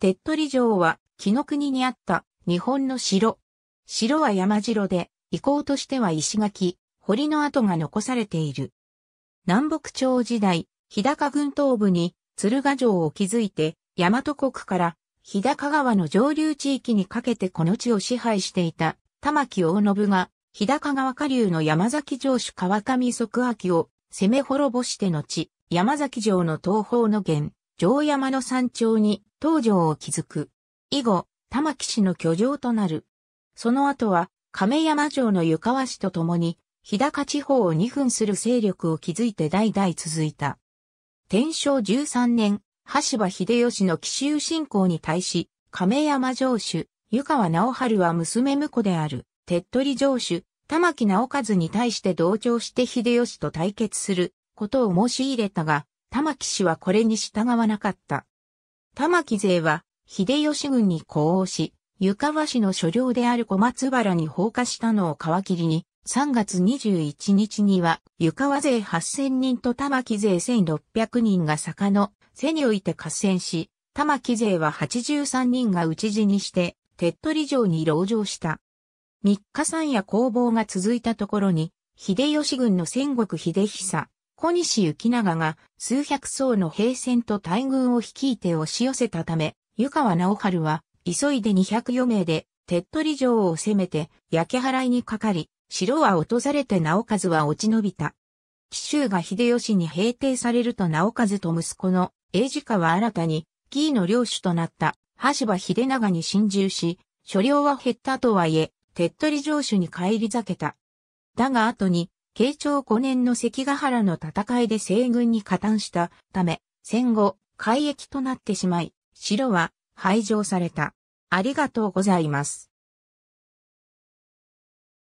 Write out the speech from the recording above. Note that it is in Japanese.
手っ取り城は、木の国にあった、日本の城。城は山城で、遺構としては石垣、堀の跡が残されている。南北朝時代、日高軍東部に鶴ヶ城を築いて、大和国から日高川の上流地域にかけてこの地を支配していた玉木大信が、日高川下流の山崎城主川上側秋を攻め滅ぼして後、山崎城の東方の源、城山の山頂に東城を築く。以後、玉木氏の居城となる。その後は、亀山城の湯川氏と共に、日高地方を二分する勢力を築いて代々続いた。天正13年、橋場秀吉の奇襲侵攻に対し、亀山城主、湯川直春は娘婿である、手っ取り城主、玉木直和に対して同調して秀吉と対決することを申し入れたが、玉木氏はこれに従わなかった。玉木勢は、秀吉軍に呼応し、湯川市の所領である小松原に放火したのを皮切りに、3月21日には、湯川勢8000人と玉木勢1600人が坂の背において合戦し、玉木勢は83人が討ち死にして、手っ取り城に籠城した。三日三や攻防が続いたところに、秀吉軍の戦国秀久、小西行長が数百層の兵船と大軍を率いて押し寄せたため、湯川直春は急いで2 0余名で、手っ取り城を攻めて、焼け払いにかかり、城は落とされて直和は落ち延びた。紀州が秀吉に平定されると直和と息子の英治川新たに、紀伊の領主となった、橋場秀長に侵入し、所領は減ったとはいえ、手っ取り城主に返り咲けた。だが後に、慶長5年の関ヶ原の戦いで西軍に加担したため、戦後、海役となってしまい、城は廃城された。ありがとうございます。